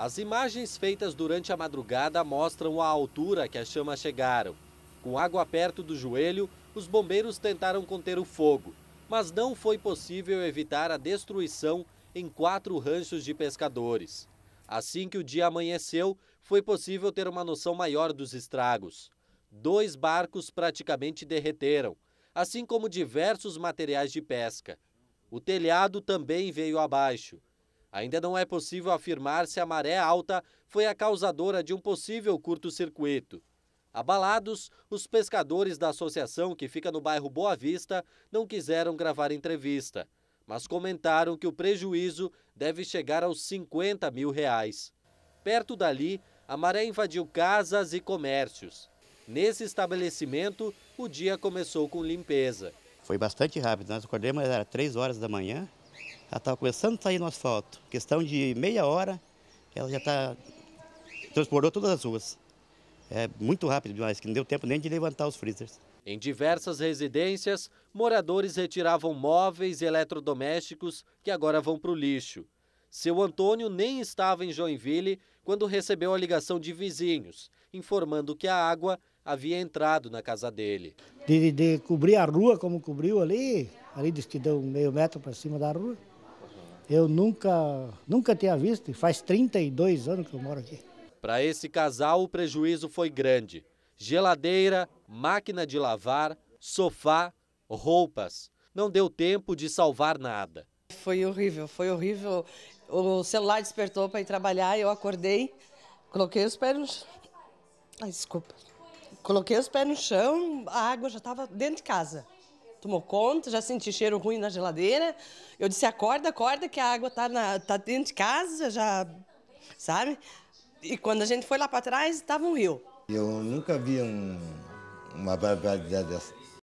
As imagens feitas durante a madrugada mostram a altura que as chamas chegaram. Com água perto do joelho, os bombeiros tentaram conter o fogo, mas não foi possível evitar a destruição em quatro ranchos de pescadores. Assim que o dia amanheceu, foi possível ter uma noção maior dos estragos. Dois barcos praticamente derreteram, assim como diversos materiais de pesca. O telhado também veio abaixo. Ainda não é possível afirmar se a maré alta foi a causadora de um possível curto-circuito. Abalados, os pescadores da associação que fica no bairro Boa Vista não quiseram gravar entrevista, mas comentaram que o prejuízo deve chegar aos 50 mil reais. Perto dali, a maré invadiu casas e comércios. Nesse estabelecimento, o dia começou com limpeza. Foi bastante rápido, nós acordamos, era três horas da manhã, ela estava começando a sair no asfalto. Questão de meia hora, ela já está transportou todas as ruas. É muito rápido demais, que não deu tempo nem de levantar os freezers. Em diversas residências, moradores retiravam móveis e eletrodomésticos que agora vão para o lixo. Seu Antônio nem estava em Joinville quando recebeu a ligação de vizinhos, informando que a água havia entrado na casa dele. De, de cobrir a rua como cobriu ali, ali diz que deu meio metro para cima da rua, eu nunca, nunca tinha visto, faz 32 anos que eu moro aqui. Para esse casal, o prejuízo foi grande. Geladeira, máquina de lavar, sofá, roupas. Não deu tempo de salvar nada. Foi horrível, foi horrível. O celular despertou para ir trabalhar, eu acordei, coloquei os pés no chão. Ai, desculpa. Coloquei os pés no chão, a água já estava dentro de casa tomou conta, já senti cheiro ruim na geladeira. Eu disse, acorda, acorda, que a água tá, na, tá dentro de casa, já, sabe? E quando a gente foi lá para trás, estava um rio. Eu nunca vi um, uma barbaridade dessa.